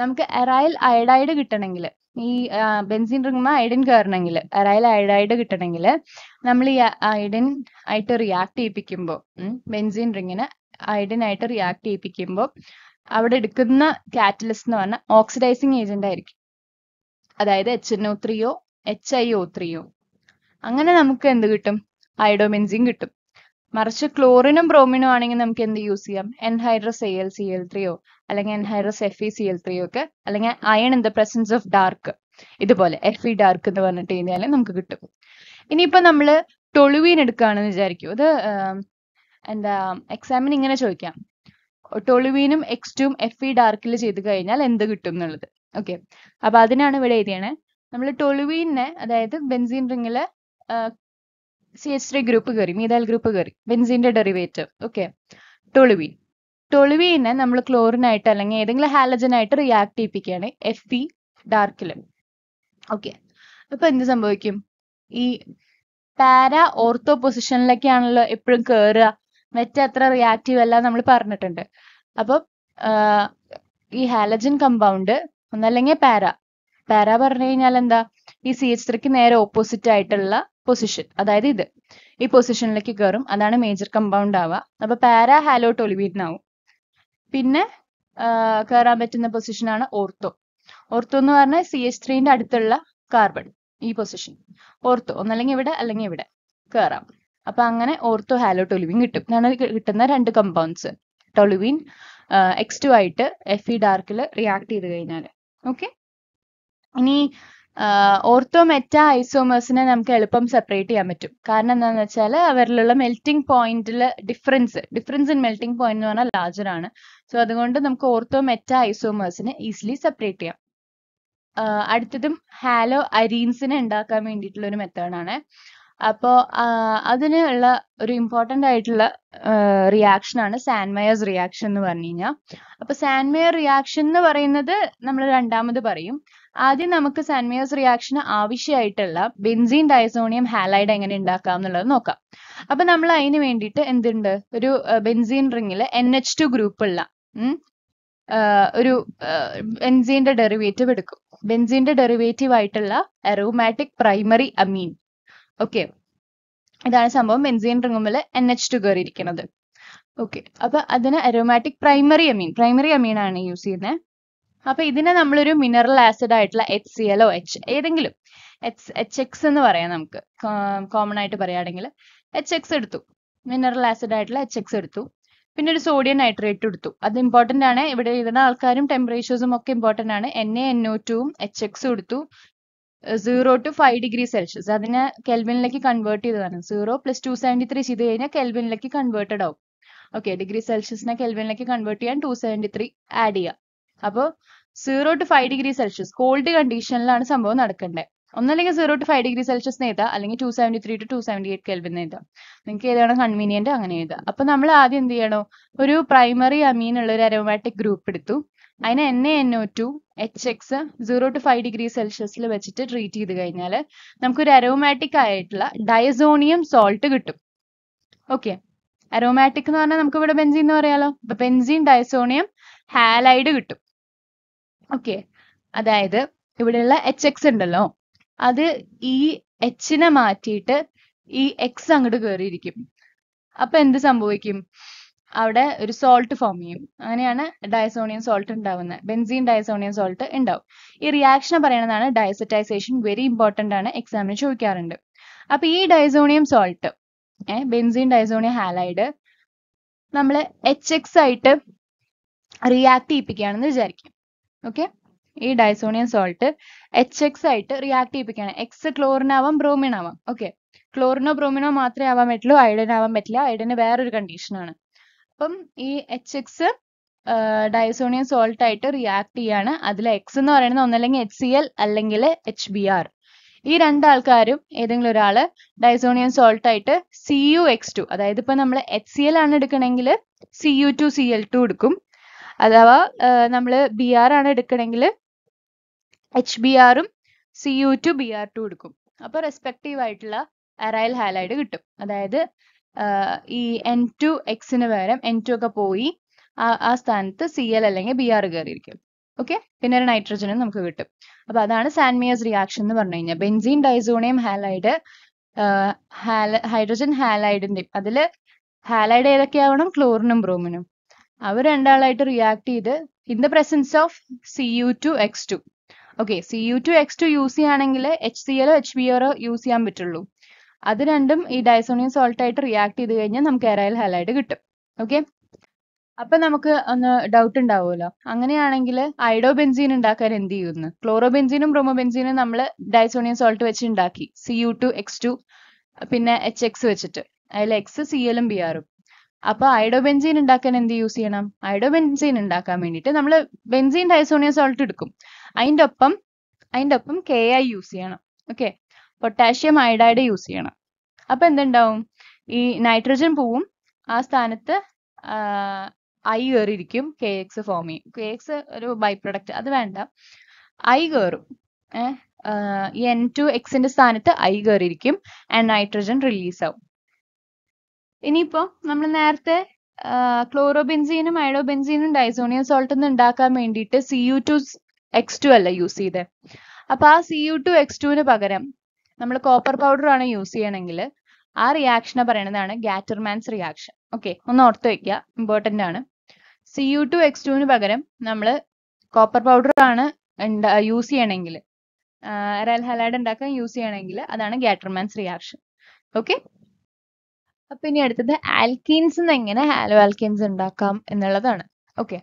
നമുക്ക് എറൈൽ അയഡൈഡ് കിട്ടണമെങ്കിൽ ഈ ബെൻസിൻ റിങ്ങുമ്പോൾ അയഡിൻ കയറണമെങ്കിൽ അറൈൽ അയഡൈഡ് കിട്ടണമെങ്കിൽ നമ്മൾ ഈ അയഡിൻ ആയിട്ട് റിയാക്ട് ചെയ്യിപ്പിക്കുമ്പോൾ ബെൻസിൻ റിങ്ങിന് അയഡിൻ ആയിട്ട് റിയാക്ട് ചെയ്യിപ്പിക്കുമ്പോൾ അവിടെ എടുക്കുന്ന കാറ്റലിസ്റ്റ് എന്ന് പറഞ്ഞാൽ ഓക്സിഡൈസിങ് ഏജന്റ് ആയിരിക്കും അതായത് എച്ച് എൻ ഒ ത്രീയോ എച്ച് ഐ ഒ ത്രീയോ അങ്ങനെ നമുക്ക് എന്ത് കിട്ടും അയഡോമെൻസിൻ കിട്ടും മറിച്ച് ക്ലോറിനും ബ്രോമിനും ആണെങ്കിൽ നമുക്ക് എന്ത് യൂസ് ചെയ്യാം anhydrous A L C L ത്രീയോ അല്ലെങ്കിൽ anhydrous F E C L ത്രീയോ ഒക്കെ അല്ലെങ്കിൽ iron in the presence of dark ഇതുപോലെ എഫ് ഇ ഡാർക്ക് എന്ന് പറഞ്ഞിട്ട് കഴിഞ്ഞാൽ നമുക്ക് കിട്ടും ഇനിയിപ്പോൾ നമ്മൾ ടൊളുവീൻ എടുക്കുകയാണെന്ന് വിചാരിക്കും അത് എന്താ എക്സാമിന് ഇങ്ങനെ ചോദിക്കാം ടൊളുവീനും എക്സ്റ്റും എഫ് ഇ ഡാർക്കിൽ ചെയ്ത് കഴിഞ്ഞാൽ എന്ത് കിട്ടും എന്നുള്ളത് ഓക്കെ അപ്പൊ അതിനാണ് ഇവിടെ എഴുതിയാണ് നമ്മൾ ടൊളുവീനെ അതായത് ബെൻസീൻ റിങ്ങില് സി എച്ച് ത്രീ ഗ്രൂപ്പ് കയറി മീതാൽ ഗ്രൂപ്പ് കയറി ബെൻസീൻ്റെ ഡെറിവേറ്റീവ് ഓക്കെ ടൊളുവീൻ ടൊളുവീനെ നമ്മൾ ക്ലോറിനായിട്ട് അല്ലെങ്കിൽ ഏതെങ്കിലും ഹാലജനായിട്ട് റിയാക്ട് ചെയ്യിപ്പിക്കുകയാണ് എഫ് പി ഡാർക്കിൽ ഓക്കെ അപ്പൊ എന്ത് സംഭവിക്കും ഈ പാര ഓർത്തോ പൊസിഷനിലൊക്കെയാണല്ലോ എപ്പോഴും കയറുക മെറ്റ അത്ര റിയാക്റ്റീവ് അല്ല നമ്മൾ പറഞ്ഞിട്ടുണ്ട് അപ്പൊ ഈ ഹാലജൻ കമ്പൗണ്ട് ഒന്നല്ലെങ്കിൽ പാര പാര പറഞ്ഞു കഴിഞ്ഞാൽ എന്താ ഈ സി എച്ച് ത്രീക്ക് നേരെ ഓപ്പോസിറ്റ് ആയിട്ടുള്ള പൊസിഷൻ അതായത് ഇത് ഈ പൊസിഷനിലേക്ക് കയറും അതാണ് മേജർ കമ്പൗണ്ട് ആവുക അപ്പൊ പാര ഹാലോ ടൊലിബീൻ ആവും പിന്നെ കയറാൻ പറ്റുന്ന ആണ് ഓർത്തോ ഓർത്തോ എന്ന് പറഞ്ഞാൽ സി എച്ച് ത്രീന്റെ അടുത്തുള്ള കാർബൺ ഈ പൊസിഷൻ ഓർത്തോ ഒന്നല്ലെങ്കിൽ ഇവിടെ അല്ലെങ്കിൽ ഇവിടെ കയറാം അപ്പൊ അങ്ങനെ ഓർത്തോ ഹാലോ ടൊലിബീൻ കിട്ടും ഇതാണ് കിട്ടുന്ന രണ്ട് കമ്പൗണ്ട്സ് ടൊലിബീൻ എക്സ് ടു ആയിട്ട് എഫ് ഇ ഡാർക്കിൽ റിയാക്ട് ചെയ്ത് കഴിഞ്ഞാൽ ഓക്കെ ഇനി ഓർത്തോമെറ്റ ഐസോമേഴ്സിനെ നമുക്ക് എളുപ്പം സെപ്പറേറ്റ് ചെയ്യാൻ പറ്റും കാരണം എന്താണെന്ന് വെച്ചാൽ അവരിലുള്ള മെൽറ്റിംഗ് പോയിന്റിൽ difference difference in melting point എന്ന് പറഞ്ഞാൽ ലാർജർ ആണ് സോ അതുകൊണ്ട് നമുക്ക് ഓർത്തോമെറ്റ ഐസോമേഴ്സിനെ ഈസിലി സെപ്പറേറ്റ് ചെയ്യാം അടുത്തതും ഹാലോ അരീൻസിനെ ഉണ്ടാക്കാൻ വേണ്ടിയിട്ടുള്ള ഒരു മെത്തേഡാണ് അപ്പോ അതിനുള്ള ഒരു ഇമ്പോർട്ടൻ്റ് ആയിട്ടുള്ള റിയാക്ഷനാണ് സാൻമയേഴ്സ് റിയാക്ഷൻ എന്ന് പറഞ്ഞു കഴിഞ്ഞാൽ അപ്പോൾ സാൻമയർ റിയാക്ഷൻ എന്ന് പറയുന്നത് നമ്മൾ രണ്ടാമത് പറയും ആദ്യം നമുക്ക് സൺമിയോസ് റിയാക്ഷന് ആവശ്യമായിട്ടുള്ള ബെൻസീൻ ഡയസോണിയം ഹാലൈഡ് എങ്ങനെ ഉണ്ടാക്കാം എന്നുള്ളത് നോക്കാം അപ്പൊ നമ്മൾ അതിന് വേണ്ടിയിട്ട് എന്തുണ്ട് ഒരു ബെൻസീൻ റിങ്ങിൽ എൻ എച്ച് ടു ഉള്ള ഒരു ബെൻസീന്റെ ഡെറിവേറ്റീവ് എടുക്കും ബെൻസീന്റെ ഡെറിവേറ്റീവ് ആയിട്ടുള്ള അറോമാറ്റിക് പ്രൈമറി അമീൻ ഓക്കെ ഇതാണ് സംഭവം ബെൻസീൻ റിങ്ങുമ്പിൽ എൻ എച്ച് ടു കയറിയിരിക്കുന്നത് ഓക്കെ അപ്പൊ അതിന് aromatic primary amine primary amine ആണ് യൂസ് ചെയ്യുന്നത് അപ്പൊ ഇതിനെ നമ്മളൊരു മിനറൽ ആസിഡ് ആയിട്ടുള്ള H C L O H ഏതെങ്കിലും എച്ച് എച്ച് എക്സ് എന്ന് പറയാം നമുക്ക് കോമൺ ആയിട്ട് പറയുകയാണെങ്കിൽ എച്ച് എക്സ് എടുത്തു മിനറൽ ആസിഡ് ആയിട്ടുള്ള എച്ച് എക്സ് എടുത്തു പിന്നെ ഒരു സോഡിയം നൈട്രേറ്റ് എടുത്തു അത് ഇമ്പോർട്ടന്റ് ആണ് ഇവിടെ എഴുതുന്ന ആൾക്കാരും ടെമ്പറേച്ചേഴ്സും ഒക്കെ ഇമ്പോർട്ടന്റ് ആണ് എൻ എ എൻ ഒ ടുവും എച്ച് എക്സ് എടുത്തു zero to five degree Celsius അതിനെ കെൽവിനിലേക്ക് കൺവേർട്ട് ചെയ്തതാണ് zero plus two seventy three ചെയ്ത് കഴിഞ്ഞാൽ കെൽവിനിലേക്ക് കൺവേർട്ടഡ് ആവും ഓക്കെ ഡിഗ്രി സെൽഷ്യസിനെ കെൽവിനിലേക്ക് കൺവേർട്ട് ചെയ്യാൻ ടു സെവൻറ്റി ത്രീ ആഡ് ചെയ്യുക അപ്പോൾ zero to five degree Celsius cold കണ്ടീഷനിലാണ് സംഭവം നടക്കേണ്ടത് ഒന്നല്ലെങ്കിൽ zero to five degree Celsius നേതാ അല്ലെങ്കിൽ two seventy three to two seventy eight Kelvin നേതാ നിങ്ങൾക്ക് ഏതാണ് കൺവീനിയന്റ് അങ്ങനെ എഴുതാം അപ്പൊ നമ്മൾ ആദ്യം എന്ത് ചെയ്യണോ ഒരു പ്രൈമറി അമീൻ ഉള്ള ഒരു അരോമാറ്റിക് ഗ്രൂപ്പ് എടുത്തു അതിനെ N A N O two H X zero to five degree സെൽഷ്യസിൽ വെച്ചിട്ട് ട്രീറ്റ് ചെയ്ത് കഴിഞ്ഞാൽ നമുക്കൊരു അരോമാറ്റിക് ആയിട്ടുള്ള ഡയസോണിയം സോൾട്ട് കിട്ടും ഓക്കെ അരോമാറ്റിക് എന്ന് പറഞ്ഞാൽ നമുക്ക് ഇവിടെ ബെൻസീൻ എന്ന് പറയാലോ അപ്പൊ ബെൻസീൻ ഡയസോണിയം ഹാലൈഡ് കിട്ടും ഓക്കെ അതായത് ഇവിടെയുള്ള എച്ച് എക്സ് ഉണ്ടല്ലോ അത് ഈ എച്ചിനെ മാറ്റിയിട്ട് ഈ എക്സ് അങ്ങോട്ട് കയറിയിരിക്കും അപ്പൊ എന്ത് സംഭവിക്കും അവിടെ ഒരു സോൾട്ട് ഫോം ചെയ്യും അങ്ങനെയാണ് ഡയസോണിയം സോൾട്ട് ഉണ്ടാവുന്നത് ബെൻസീൻ ഡയസോണിയം സോൾട്ട് ഉണ്ടാവും ഈ റിയാക്ഷനെ പറയുന്നതാണ് ഡയസറ്റൈസേഷൻ വെരി ഇമ്പോർട്ടന്റ് ആണ് എക്സാമിന് ചോദിക്കാറുണ്ട് അപ്പൊ ഈ ഡയസോണിയം സോൾട്ട് ഏഹ് ബെൻസീൻ ഡയസോണിയം ഹാലൈഡ് നമ്മൾ എച്ച് എക്സ് ആയിട്ട് റിയാക്ട് ചെയ്യിപ്പിക്കുകയാണെന്ന് വിചാരിക്കും ഓക്കെ ഈ ഡൈസോണിയം സോൾട്ട് എച്ച് എക്സ് ആയിട്ട് റിയാക്ട് ചെയ്യിപ്പിക്കുകയാണ് എക്സ് ക്ലോറിനാവാം ബ്രോമിനാവാം ബ്രോമിൻ ആവാം ഓക്കെ ക്ലോറിനോ ബ്രോമിനോ മാത്രമേ ആവാൻ പറ്റുള്ളൂ അയഡൻ ആവാൻ പറ്റില്ല അയഡന് വേറൊരു കണ്ടീഷനാണ് അപ്പം ഈ എച്ച് എക്സ് ഡയസോണിയൻ സോൾട്ട് ആയിട്ട് റിയാക്ട് ചെയ്യാണ് അതിൽ എക്സ് എന്ന് പറയുന്നത് ഒന്നല്ലെങ്കിൽ എച്ച് സി എൽ അല്ലെങ്കിൽ എച്ച് ബി ആർ ഈ രണ്ടാൾക്കാരും ഏതെങ്കിലും ഒരാൾ ഡൈസോണിയം സോൾട്ട് ആയിട്ട് സി യു എക്സ് ടു അതായത് ഇപ്പൊ നമ്മൾ എച്ച് സി എൽ ആണ് എടുക്കണമെങ്കിൽ C U two C L two എടുക്കും അഥവാ നമ്മൾ ബി ആർ ആണ് എടുക്കണെങ്കിൽ എച്ച് ബി ആറും C U two B R two എടുക്കും അപ്പോൾ റെസ്പെക്റ്റീവ് ആയിട്ടുള്ള അറൈൽ ഹാലൈഡ് കിട്ടും അതായത് ഈ എൻ ടു എക്സിന് പകരം എൻ ടു ഒക്കെ പോയി ആ സ്ഥാനത്ത് സി എൽ അല്ലെങ്കിൽ ബി ആർ കയറിയിരിക്കും ഓക്കെ പിന്നെ ഒരു നൈട്രജനും നമുക്ക് കിട്ടും അപ്പൊ അതാണ് സാൻമിയസ് റിയാക്ഷൻ എന്ന് പറഞ്ഞു കഴിഞ്ഞാൽ ബെൻസീൻ ഡൈസോണിയം ഹാലൈഡ് ഹൈഡ്രജൻ ഹാലൈഡിന്റെ അതിൽ ഹാലൈഡ് ഏതൊക്കെയാവണം ക്ലോറിനും ബ്രോമിനും അവർ രണ്ടാളായിട്ട് റിയാക്ട് ചെയ്ത് in the presence of C U two X two okay C U two X two use ചെയ്യുകയാണെങ്കിൽ എച്ച് സി എല്ലോ എച്ച് ബി ഓറോ യൂസ് ചെയ്യാൻ പറ്റുള്ളൂ അത് രണ്ടും ഈ ഡയസോണിയം സോൾട്ട് ആയിട്ട് റിയാക്ട് ചെയ്ത് കഴിഞ്ഞാൽ നമുക്ക് എറൈൽ ഹലായിട്ട് കിട്ടും ഓക്കെ അപ്പൊ നമുക്ക് ഒന്ന് ഡൗട്ട് ഉണ്ടാവുമല്ലോ അങ്ങനെയാണെങ്കിൽ ഐഡോ ബെൻസീൻ ഉണ്ടാക്കാൻ എന്ത് ചെയ്യുന്നു ക്ലോറോ ബെൻസീനും ബ്രോമോ ബെൻസീനും നമ്മൾ ഡൈസോണിയം സോൾട്ട് വെച്ച് ഉണ്ടാക്കി C U two X two പിന്നെ എച്ച് എക്സ് വെച്ചിട്ട് അതിൽ എക്സ് സി എല്ലും ബി ആറും അപ്പോൾ ഐഡോബെൻസീൻ ഉണ്ടാക്കാൻ എന്ത് യൂസ് ചെയ്യണം ഐഡോബെൻസീൻ ഉണ്ടാക്കാൻ വേണ്ടിയിട്ട് നമ്മൾ ബെൻസീൻ ഡൈസോണിയം സോൾട്ട് എടുക്കും അതിൻ്റെ ഒപ്പം അതിൻ്റെ ഒപ്പം കെ ഐ യൂസ് ചെയ്യണം ഓക്കെ പൊട്ടാഷ്യം അയഡൈഡ് യൂസ് ചെയ്യണം അപ്പോൾ എന്തുണ്ടാവും ഈ നൈട്രജൻ പൂവും ആ സ്ഥാനത്ത് ഐ കയറിയിരിക്കും കെ എക്സ് ഫോം ചെയ്യും കെ എക്സ് ഒരു ബൈ പ്രൊഡക്റ്റ് അത് വേണ്ട ഐ കയറും ഏഹ് എൻ ടു എക്സിന്റെ സ്ഥാനത്ത് ഐ കയറിയിരിക്കും ആൻഡ് നൈട്രജൻ റിലീസ് ആവും ഇനിയിപ്പോ നമ്മൾ നേരത്തെ ക്ലോറോബെൻസീനും അയോഡോബെൻസീനും ഡൈസോണിയം സോൾട്ട് ഉണ്ടാക്കാൻ വേണ്ടിയിട്ട് C U two X two അല്ല യൂസ് ചെയ്തത് അപ്പൊ ആ സി യു ടു എക്സ് ടുവിന് പകരം നമ്മൾ കോപ്പർ പൗഡർ ആണ് യൂസ് ചെയ്യണമെങ്കിൽ ആ റിയാക്ഷനെ പറയുന്നതാണ് ഗാറ്റർമാൻസ് റിയാക്ഷൻ ഓക്കെ ഒന്ന് ഓർത്ത് വയ്ക്കുക ഇമ്പോർട്ടൻ്റ് ആണ് സി യു ടു എക്സ് ടുവിന് പകരം നമ്മൾ കോപ്പർ പൗഡർ ആണ് യൂസ് ചെയ്യണമെങ്കിൽ റയൽ ഹലൈഡ് ഉണ്ടാക്കാൻ യൂസ് ചെയ്യണമെങ്കിൽ അതാണ് ഗാറ്റർമാൻസ് റിയാക്ഷൻ ഓക്കെ അപ്പൊ ഇനി അടുത്തത് ആൽക്കീൻസ് എങ്ങനെ ഹാലോ ആൽക്കീൻസ് ഉണ്ടാക്കാം എന്നുള്ളതാണ് ഓക്കെ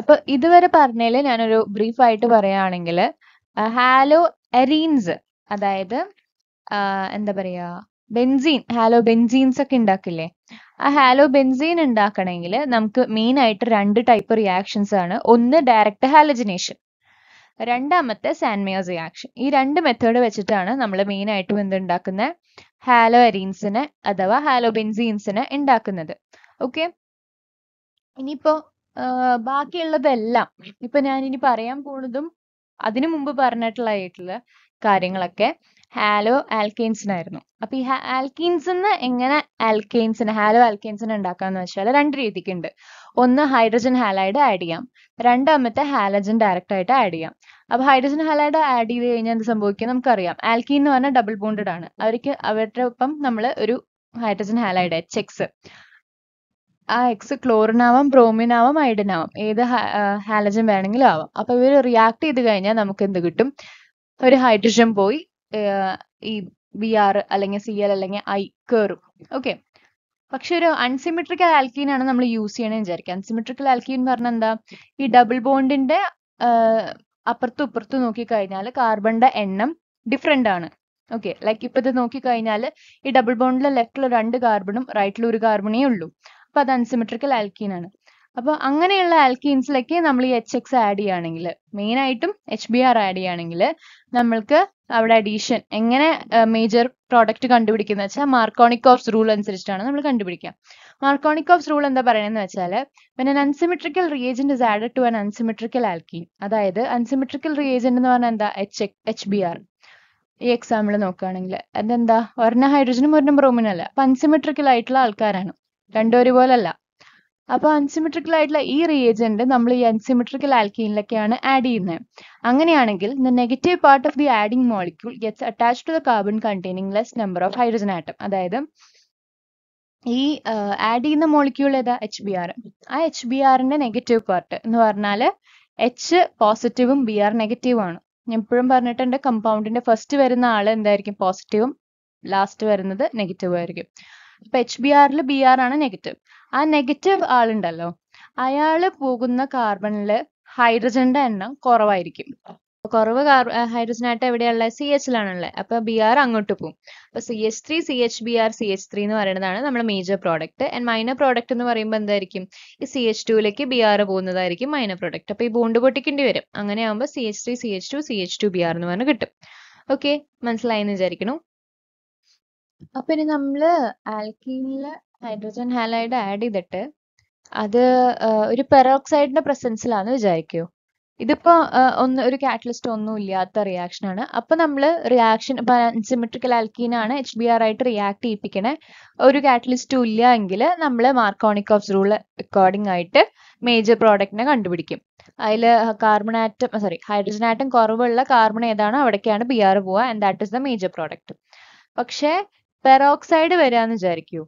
അപ്പൊ ഇതുവരെ പറഞ്ഞതിൽ ഞാനൊരു ബ്രീഫ് ആയിട്ട് പറയുകയാണെങ്കിൽ ഹാലോ എറീൻസ് അതായത് എന്താ പറയാ ബെൻസീൻ ഹാലോ ബെൻസീൻസ് ഒക്കെ ഉണ്ടാക്കില്ലേ ആ ഹാലോ ബെൻസീൻ ഉണ്ടാക്കണമെങ്കിൽ നമുക്ക് മെയിൻ ആയിട്ട് രണ്ട് ടൈപ്പ് റിയാക്ഷൻസ് ആണ് ഒന്ന് ഡയറക്റ്റ് ഹാലജിനേഷൻ രണ്ടാമത്തെ സാൻമയോസ് റിയാക്ഷൻ ഈ രണ്ട് മെത്തേഡ് വെച്ചിട്ടാണ് നമ്മൾ മെയിൻ ആയിട്ടും എന്തുണ്ടാക്കുന്ന ഹാലോ അരീൻസിനെ അഥവാ ഹാലോ ബെൻസീൻസിനെ ഉണ്ടാക്കുന്നത് ഓക്കെ ഇനിയിപ്പോ ബാക്കിയുള്ളതെല്ലാം ഇപ്പൊ ഞാൻ ഇനി പറയാൻ പോണതും അതിനു മുമ്പ് ആയിട്ടുള്ള കാര്യങ്ങളൊക്കെ ഹാലോ ആൽക്കെയിൻസിനായിരുന്നു അപ്പോൾ ഈ ആൽക്കീൻസ് നിന്ന് എങ്ങനെ ആൽക്കെയിൻസിന് ഹാലോ ആൽക്കെയിൻസിന് ഉണ്ടാക്കാന്ന് വെച്ചാൽ രണ്ട് രീതിക്കുണ്ട് ഒന്ന് ഹൈഡ്രജൻ ഹാലൈഡ് ആഡ് ചെയ്യാം രണ്ടാമത്തെ ഹാലജൻ ഡയറക്റ്റ് ആയിട്ട് ആഡ് ചെയ്യാം അപ്പോൾ ഹൈഡ്രജൻ ഹാലൈഡ് ആഡ് ചെയ്ത് കഴിഞ്ഞാൽ എന്ത് സംഭവിക്കും നമുക്കറിയാം ആൽക്കീൻ എന്ന് പറഞ്ഞാൽ ഡബിൾ ബോണ്ടഡ് ആണ് അവർക്ക് അവരുടെ ഒപ്പം നമ്മൾ ഒരു ഹൈഡ്രജൻ ഹാലൈഡ് എച്ച് എക്സ് ആ എക്സ് ക്ലോറിൻ ആവാം ബ്രോമിൻ ആവാം അയഡിൻ ആവാം ഏത് ഹാലജൻ വേണമെങ്കിലും ആവാം അപ്പോൾ ഇവർ റിയാക്ട് ചെയ്ത് കഴിഞ്ഞാൽ നമുക്ക് എന്ത് കിട്ടും ഒരു ഹൈഡ്രജൻ പോയി ഈ ബി ആർ അല്ലെങ്കിൽ സി എൽ അല്ലെങ്കിൽ ഐ കയറും ഓക്കെ പക്ഷെ ഒരു അൺസിമെട്രിക്കൽ ആൽക്കീൻ ആണ് നമ്മൾ യൂസ് ചെയ്യണമെന്ന് വിചാരിക്കാം അൺസിമെട്രിക്കൽ ആൽക്കീൻ എന്ന് പറഞ്ഞാൽ എന്താ ഈ ഡബിൾ ബോണ്ടിന്റെ അപ്പുറത്തും ഇപ്പുറത്തും നോക്കിക്കഴിഞ്ഞാൽ കാർബണിന്റെ എണ്ണം ഡിഫറെൻ്റ് ആണ് ഓക്കെ ലൈക്ക് ഇപ്പൊ ഇത് നോക്കിക്കഴിഞ്ഞാൽ ഈ ഡബിൾ ബോണ്ടിലെ ലെഫ്റ്റിൽ രണ്ട് കാർബണും റൈറ്റിൽ ഒരു കാർബണേ ഉള്ളൂ അപ്പൊ അത് അൺസിമെട്രിക്കൽ ആൽക്കീൻ ആണ് അപ്പോൾ അങ്ങനെയുള്ള ആൽക്കീൻസിലൊക്കെ നമ്മൾ ഈ എച്ച് എക്സ് ആഡ് ചെയ്യുകയാണെങ്കിൽ ആയിട്ടും എച്ച് ബി ആർ ആഡ് ചെയ്യുകയാണെങ്കിൽ നമ്മൾക്ക് അവിടെ അഡീഷൻ എങ്ങനെ മേജർ പ്രോഡക്റ്റ് കണ്ടുപിടിക്കുന്ന വെച്ചാൽ ഓഫ്സ് റൂൾ അനുസരിച്ചിട്ടാണ് നമ്മൾ കണ്ടുപിടിക്കുക ഓഫ്സ് റൂൾ എന്താ പറയുന്നത് വെച്ചാൽ പിന്നെ unsymmetrical reagent is add to an unsymmetrical alkene അതായത് അൺസിമിട്രിക്കൽ റിയേജന്റ് എന്ന് പറഞ്ഞാൽ എന്താ എച്ച് എച്ച് ബി ആർ ഈ എക്സാമ്പിൾ നോക്കുകയാണെങ്കിൽ അതെന്താ ഒരെണ്ണം ഹൈഡ്രജനും ഒരെണ്ണം ബ്രോമിനും അല്ല അപ്പൊ അൺസിമെട്രിക്കൽ ആയിട്ടുള്ള ആൾക്കാരാണ് രണ്ടും ഒരുപോലല്ല അപ്പോൾ അൺസിമെട്രിക്കൽ ആയിട്ടുള്ള ഈ റിയേജന്റ് നമ്മൾ ഈ അൺസിമെട്രിക്കൽ ആൽക്കീനിലൊക്കെയാണ് ആഡ് ചെയ്യുന്നത് അങ്ങനെയാണെങ്കിൽ the negative part of the adding molecule gets attach to the carbon containing less number of hydrogen atom അതായത് ഈ ആഡ് ചെയ്യുന്ന മോളിക്യൂൾ ഏതാ എച്ച് ബി ആർ ആ എച്ച് ബി ആറിന്റെ നെഗറ്റീവ് പാർട്ട് എന്ന് പറഞ്ഞാൽ എച്ച് പോസിറ്റീവും ബി ആർ നെഗറ്റീവും ആണ് ഞാൻ എപ്പോഴും പറഞ്ഞിട്ടുണ്ട് കമ്പൗണ്ടിന്റെ ഫസ്റ്റ് വരുന്ന ആൾ എന്തായിരിക്കും പോസിറ്റീവും ലാസ്റ്റ് വരുന്നത് നെഗറ്റീവ് ആയിരിക്കും അപ്പൊ എച്ച് ബി ആറിൽ ബി ആർ ആണ് നെഗറ്റീവ് ആ നെഗറ്റീവ് ആളുണ്ടല്ലോ അയാള് പോകുന്ന കാർബണില് ഹൈഡ്രജന്റെ എണ്ണം കുറവായിരിക്കും കുറവ് കാർ ഹൈഡ്രജൻ ആയിട്ട് എവിടെയുള്ള സി എച്ചിലാണുള്ളത് അപ്പൊ ബി ആർ അങ്ങോട്ട് പോകും അപ്പൊ C H three C H B R C H three എന്ന് പറയുന്നതാണ് നമ്മുടെ major product and minor product എന്ന് പറയുമ്പോൾ എന്തായിരിക്കും ഈ സി എച്ച് ടുവിലേക്ക് ബി ആർ പോകുന്നതായിരിക്കും മൈനർ പ്രോഡക്റ്റ് അപ്പൊ ഈ ബോണ്ട് പൊട്ടിക്കേണ്ടി വരും അങ്ങനെ ആകുമ്പോൾ C H three C H two C H two B R എന്ന് പറഞ്ഞ് കിട്ടും ഓക്കെ മനസ്സിലായി എന്ന് വിചാരിക്കണു അപ്പൊ ഇനി നമ്മള് ആൽക്കീനിലെ ഹൈഡ്രോജൻ ഹാലൈഡ് ആഡ് ചെയ്തിട്ട് അത് ഒരു പെറോക്സൈഡിന്റെ പ്രസൻസിലാണെന്ന് വിചാരിക്കൂ ഇതിപ്പോ ഒന്ന് ഒരു കാറ്റലിസ്റ്റ് ഒന്നും ഇല്ലാത്ത റിയാക്ഷൻ ആണ് അപ്പൊ നമ്മൾ റിയാക്ഷൻ സിമെട്രിക്കൽ ആൽക്കീൻ ആണ് എച്ച് ബി ആർ ആയിട്ട് റിയാക്ട് ചെയ്യിപ്പിക്കണേ ഒരു കാറ്റലിസ്റ്റും ഇല്ല എങ്കിൽ നമ്മൾ ഓഫ് റൂൾ അക്കോർഡിംഗ് ആയിട്ട് മേജർ പ്രോഡക്റ്റിനെ കണ്ടുപിടിക്കും അതിൽ carbon atom sorry hydrogen atom കുറവുള്ള കാർബൺ ഏതാണോ അവിടേക്കാണ് ബി ആർ പോവാ and that is the major product പക്ഷേ പെറോക്സൈഡ് വരാന്ന് വിചാരിക്കൂ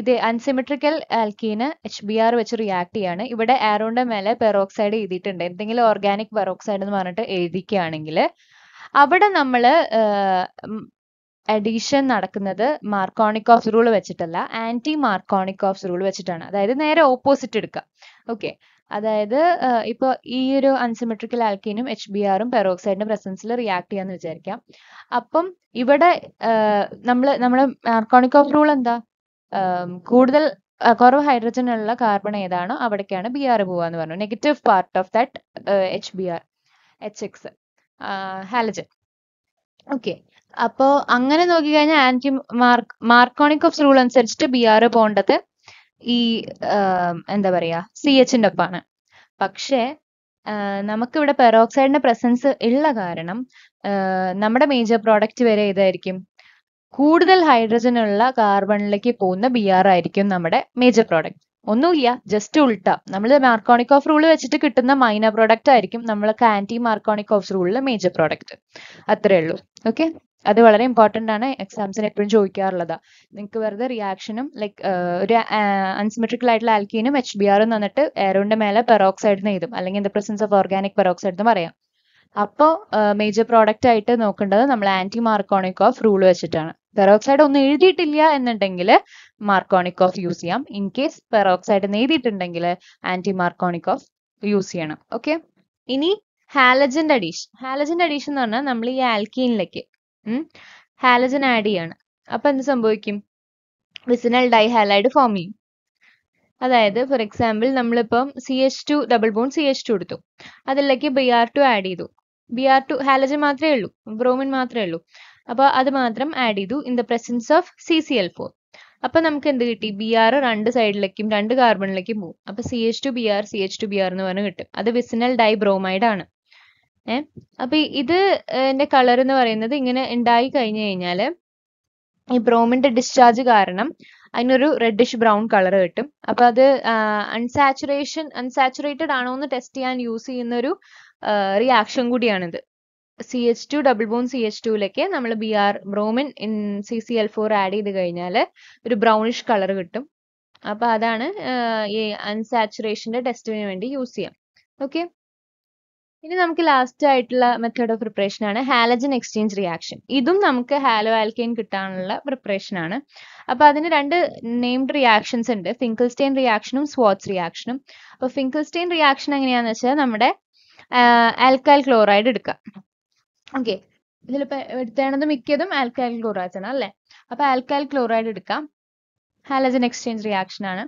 ഇത് അൺസിമെട്രിക്കൽ ആൽക്കീന് എച്ച് ബി ആർ വെച്ച് റിയാക്ട് ചെയ്യാണ് ഇവിടെ ആറോണിന്റെ മേലെ പെറോക്സൈഡ് എഴുതിയിട്ടുണ്ട് എന്തെങ്കിലും ഓർഗാനിക് പെറോക്സൈഡ് എന്ന് പറഞ്ഞിട്ട് എഴുതിക്കുകയാണെങ്കിൽ അവിടെ നമ്മൾ അഡീഷൻ നടക്കുന്നത് ഓഫ് റൂൾ വെച്ചിട്ടല്ല ആന്റി ഓഫ് റൂൾ വെച്ചിട്ടാണ് അതായത് നേരെ ഓപ്പോസിറ്റ് എടുക്കുക ഓക്കെ അതായത് ഇപ്പോൾ ഈ ഒരു അൺസിമെട്രിക്കൽ ആൽക്കീനും എച്ച് ബി ആറും പെറോക്സൈഡിന്റെ പ്രസൻസിൽ റിയാക്ട് ചെയ്യാന്ന് വിചാരിക്കാം അപ്പം ഇവിടെ നമ്മൾ നമ്മുടെ ഓഫ് റൂൾ എന്താ കൂടുതൽ കുറവ് ഹൈഡ്രജൻ ഉള്ള കാർബൺ ഏതാണോ അവിടേക്കാണ് ബി ആർ പോവുക എന്ന് പറഞ്ഞു negative part of that H B R H X halogen okay അപ്പോ അങ്ങനെ നോക്കിക്കഴിഞ്ഞാൽ ആന്റി മാർക്ക് ഓഫ് റൂൾ അനുസരിച്ചിട്ട് ബി ആർ പോകേണ്ടത് ഈ എന്താ പറയാ സി എച്ചിന്റെ ഒപ്പാണ് പക്ഷേ നമുക്കിവിടെ പെറോക്സൈഡിന്റെ പ്രസൻസ് ഉള്ള കാരണം നമ്മുടെ മേജർ പ്രോഡക്റ്റ് വരെ ഇതായിരിക്കും കൂടുതൽ ഹൈഡ്രജൻ ഉള്ള കാർബണിലേക്ക് പോകുന്ന ബി ആർ ആയിരിക്കും നമ്മുടെ മേജർ പ്രോഡക്റ്റ് ഒന്നുമില്ല ജസ്റ്റ് ഉൾട്ട നമ്മൾ മാർക്കോണിക് ഓഫ് റൂൾ വെച്ചിട്ട് കിട്ടുന്ന മൈനർ പ്രോഡക്റ്റ് ആയിരിക്കും നമ്മൾക്ക് ആന്റി ഓഫ് റൂളിലെ മേജർ പ്രോഡക്റ്റ് അത്രേ ഉള്ളൂ ഓക്കെ അത് വളരെ ഇമ്പോർട്ടന്റ് ആണ് എക്സാംസിന് എപ്പോഴും ചോദിക്കാറുള്ളത് നിങ്ങൾക്ക് വെറുതെ റിയാക്ഷനും ലൈക്ക് ഒരു അൺസിമെട്രിക്കൽ ആയിട്ടുള്ള ആൽക്കീനും എച്ച് ബി ആറും തന്നിട്ട് എയറോന്റെ മേലെ പെറോക്സൈഡ് എഴുതും അല്ലെങ്കിൽ in the presence of organic peroxide എന്ന് പറയാം അപ്പോൾ മേജർ പ്രോഡക്റ്റ് ആയിട്ട് നോക്കേണ്ടത് നമ്മൾ ആന്റി മാർക്കോണിക് ഓഫ് റൂൾ വെച്ചിട്ടാണ് പെറോക്സൈഡ് ഒന്നും എഴുതിയിട്ടില്ല എന്നുണ്ടെങ്കിൽ മാർക്കോണിക് ഓഫ് യൂസ് ചെയ്യാം ഇൻ കേസ് പെറോക്സൈഡ് എന്ന് എഴുതിയിട്ടുണ്ടെങ്കിൽ ആന്റി മാർക്കോണിക് ഓഫ് യൂസ് ചെയ്യണം ഓക്കെ ഇനി ഹാലജന്റെ അഡീഷൻ ഹാലജന്റെ അഡീഷൻ എന്ന് പറഞ്ഞാൽ നമ്മൾ ഈ ആൽക്കീനിലേക്ക് ഹാലജൻ ആഡ് ചെയ്യാണ് അപ്പൊ എന്ത് സംഭവിക്കും വിസിനൽ ഡൈ ഹാലൈഡ് ഫോം ചെയ്യും അതായത് ഫോർ എക്സാമ്പിൾ നമ്മളിപ്പം C H two double bond C H two എടുത്തു അതിലേക്ക് ബി ആർ ടു ആഡ് ചെയ്തു ബി ആർ ടു ഹാലജൻ മാത്രമേ ഉള്ളൂ ബ്രോമിൻ മാത്രമേ ഉള്ളൂ അപ്പോൾ അത് മാത്രം ആഡ് ചെയ്തു in the presence of C C L four അപ്പൊ നമുക്ക് എന്ത് കിട്ടി ബി ആർ രണ്ട് സൈഡിലേക്കും രണ്ട് കാർബണിലേക്കും പോകും അപ്പൊ C H two B R C H two B R എന്ന് പറഞ്ഞ് കിട്ടും അത് വിസിനൽ ഡൈബ്രോമൈഡ് ആണ് ഏഹ് അപ്പൊ ഇത് എന്റെ കളർ എന്ന് പറയുന്നത് ഇങ്ങനെ ഉണ്ടായി കഴിഞ്ഞു കഴിഞ്ഞാല് ഈ ബ്രോമിന്റെ ഡിസ്ചാർജ് കാരണം അതിനൊരു റെഡിഷ് ബ്രൗൺ കളർ കിട്ടും അപ്പൊ അത് അൺസാച്ചുറേഷൻ അൺസാച്ചുറേറ്റഡ് ആണോ എന്ന് ടെസ്റ്റ് ചെയ്യാൻ യൂസ് ചെയ്യുന്ന ഒരു റിയാക്ഷൻ കൂടിയാണിത് C H two double bond C H ടുവിലേക്ക് നമ്മൾ B R bromine in C C L four add ചെയ്ത് കഴിഞ്ഞാൽ ഒരു ബ്രൗണിഷ് കളർ കിട്ടും അപ്പോൾ അതാണ് ഈ അൺസാച്ചുറേഷന്റെ ടെസ്റ്റിന് വേണ്ടി യൂസ് ചെയ്യാം ഓക്കെ ഇനി നമുക്ക് ലാസ്റ്റ് ആയിട്ടുള്ള മെത്തേഡ് ഓഫ് പ്രിപ്പറേഷൻ ആണ് ഹാലജൻ എക്സ്ചേഞ്ച് റിയാക്ഷൻ ഇതും നമുക്ക് ഹാലോ ആൽക്കെയിൻ കിട്ടാനുള്ള പ്രിപ്പറേഷൻ ആണ് അപ്പോൾ അതിന് രണ്ട് നെയിംഡ് റിയാക്ഷൻസ് ഉണ്ട് ഫിങ്കിൾസ്റ്റെയിൻ റിയാക്ഷനും സ്വാറ്റ്സ് റിയാക്ഷനും അപ്പോൾ ഫിങ്കിൾസ്റ്റെയിൻ റിയാക്ഷൻ എങ്ങനെയാണെന്ന് വെച്ചാൽ നമ്മുടെ ആൽക്കൈൽ ക്ലോറൈഡ് എടുക്കുക ഓക്കെ ഇതിലിപ്പോ എടുത്തേണത് മിക്കതും ആൽക്കൈൽ ക്ലോറൈഡ്സ് ആണ് അല്ലെ അപ്പൊ ആൽക്കൈൽ ക്ലോറൈഡ് എടുക്കാം ഹാലജൻ എക്സ്ചേഞ്ച് റിയാക്ഷൻ ആണ്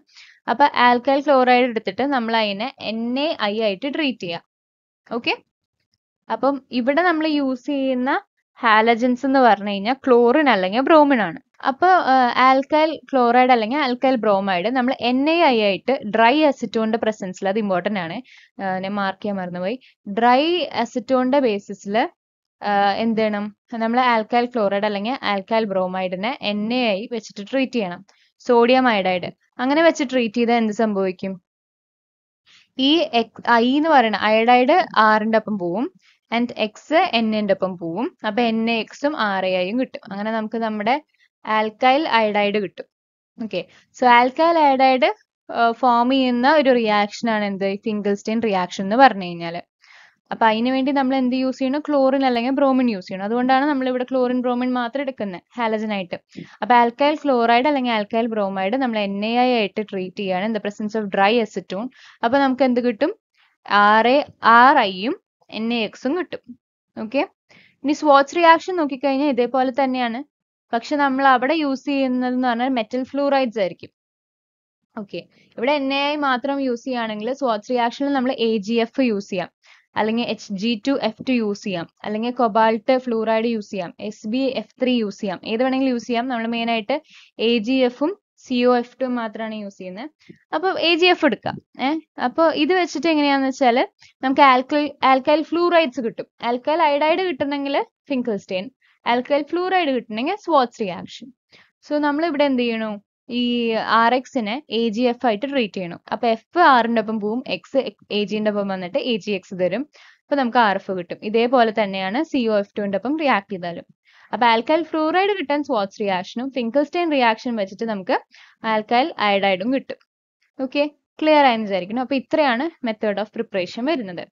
അപ്പൊ ആൽക്കൈൽ ക്ലോറൈഡ് എടുത്തിട്ട് നമ്മൾ അതിനെ എൻ എ ഐ ആയിട്ട് ട്രീറ്റ് ചെയ്യാം ഓക്കെ അപ്പം ഇവിടെ നമ്മൾ യൂസ് ചെയ്യുന്ന ഹാലജൻസ് എന്ന് പറഞ്ഞു കഴിഞ്ഞാൽ ക്ലോറിൻ അല്ലെങ്കിൽ ബ്രോമിൻ ആണ് അപ്പോൾ ആൽക്കൈൽ ക്ലോറൈഡ് അല്ലെങ്കിൽ ആൽക്കൈൽ ബ്രോമൈഡ് നമ്മൾ എൻ എ ഐ ആയിട്ട് ഡ്രൈ അസിറ്റോണിന്റെ പ്രസൻസിൽ അത് ഇമ്പോർട്ടൻ്റ് ആണ് ഞാൻ മാർക്ക് ചെയ്യാൻ മറന്നുപോയി ഡ്രൈ അസിറ്റോണിന്റെ ബേസിസിൽ എന്ത് ചെയ്യണം നമ്മൾ ആൽക്കൈൽ ക്ലോറൈഡ് അല്ലെങ്കിൽ ആൽക്കൈൽ ബ്രോമൈഡിനെ എൻ എ ആയി വെച്ചിട്ട് ട്രീറ്റ് ചെയ്യണം സോഡിയം അയഡൈഡ് അങ്ങനെ വെച്ച് ട്രീറ്റ് ചെയ്താൽ എന്ത് സംഭവിക്കും ഈ എക്സ് ഐ എന്ന് പറയുന്ന അയഡൈഡ് ആറിന്റെ ഒപ്പം പോവും ആൻഡ് എക്സ് എന്നിന്റെ ഒപ്പം പോവും അപ്പൊ എൻ എക്സും ആർ ഐയും കിട്ടും അങ്ങനെ നമുക്ക് നമ്മുടെ ആൽക്കൈൽ അയഡൈഡ് കിട്ടും okay so alkyl iodide form ചെയ്യുന്ന ഒരു റിയാക്ഷൻ ആണ് എന്ത് സിംഗിൾ റിയാക്ഷൻ എന്ന് പറഞ്ഞു കഴിഞ്ഞാൽ അപ്പൊ അതിന് വേണ്ടി നമ്മൾ എന്ത് യൂസ് ചെയ്യണം ക്ലോറിൻ അല്ലെങ്കിൽ ബ്രോമിൻ യൂസ് ചെയ്യണം അതുകൊണ്ടാണ് നമ്മൾ ഇവിടെ ക്ലോറിൻ ബ്രോമിൻ മാത്രം എടുക്കുന്നത് ഹാലജൻ ആയിട്ട് അപ്പൊ ആൽക്കൈൽ ക്ലോറൈഡ് അല്ലെങ്കിൽ ആൽക്കൈൽ ബ്രോമൈഡ് നമ്മൾ എൻ എ ഐ ആയിട്ട് ട്രീറ്റ് ചെയ്യാണ് in the presence of dry acetone അപ്പൊ നമുക്ക് എന്ത് കിട്ടും ആർ എ ആർ ഐയും എൻ എ എക്സും കിട്ടും ഓക്കെ ഇനി സ്വാച്ച് റിയാക്ഷൻ നോക്കിക്കഴിഞ്ഞാൽ ഇതേപോലെ തന്നെയാണ് പക്ഷെ നമ്മൾ അവിടെ യൂസ് ചെയ്യുന്നത് എന്ന് പറഞ്ഞാൽ മെറ്റൽ ഫ്ലൂറൈഡ്സ് ആയിരിക്കും ഓക്കെ ഇവിടെ എൻ എ ഐ മാത്രം യൂസ് ചെയ്യുകയാണെങ്കിൽ സ്വാച്ച് റിയാക്ഷനിൽ നമ്മൾ എ ജി എഫ് യൂസ് ചെയ്യാം അല്ലെങ്കിൽ H G two F two use ചെയ്യാം അല്ലെങ്കിൽ കൊബാൾട്ട് ഫ്ലൂറൈഡ് യൂസ് ചെയ്യാം S B F three use ചെയ്യാം ഏത് വേണമെങ്കിലും യൂസ് ചെയ്യാം നമ്മൾ മെയിൻ ആയിട്ട് എ ജി എഫും സി ഒ എഫ് ടു മാത്രമാണ് യൂസ് ചെയ്യുന്നത് അപ്പോൾ എ ജി എഫ് എടുക്കാം ഏഹ് അപ്പോൾ ഇത് വെച്ചിട്ട് എങ്ങനെയാന്ന് വെച്ചാൽ നമുക്ക് ആൽക്കൈൽ ആൽക്കൈൽ ഫ്ലൂറൈഡ്സ് കിട്ടും ആൽക്കൈൽ ഐഡൈഡ് കിട്ടണമെങ്കിൽ ഫിങ്കൽസ്റ്റെയിൻ ആൽക്കൈൽ ഫ്ലൂറൈഡ് കിട്ടണമെങ്കിൽ സ്വാറ്റ്സ് റിയാക്ഷൻ സോ നമ്മൾ ഇവിടെ എന്ത് ചെയ്യണു ഈ ആർ എക്സിനെ എ ജി എഫ് ആയിട്ട് ട്രീറ്റ് ചെയ്യണം അപ്പൊ എഫ് ആറിന്റെ ഒപ്പം പോവും എക്സ് എ ജിന്റെ ഒപ്പം വന്നിട്ട് എ ജി എക്സ് തരും അപ്പൊ നമുക്ക് ആർ എഫ് കിട്ടും ഇതേപോലെ തന്നെയാണ് സി ഒ എഫ് ടുവിന്റെ ഒപ്പം റിയാക്ട് ചെയ്താലും അപ്പൊ ആൽക്കൈൽ ഫ്ലൂറൈഡ് കിട്ടാൻ സ്വാറ്റ്സ് റിയാക്ഷനും ഫിങ്കൽസ്റ്റൈൻ റിയാക്ഷൻ വെച്ചിട്ട് നമുക്ക് ആൽക്കൈൽ അയഡൈഡും കിട്ടും ഓക്കെ ക്ലിയർ ആയെന്ന് വിചാരിക്കുന്നു അപ്പൊ ഇത്രയാണ് മെത്തേഡ് ഓഫ് പ്രിപ്പറേഷൻ വരുന്നത്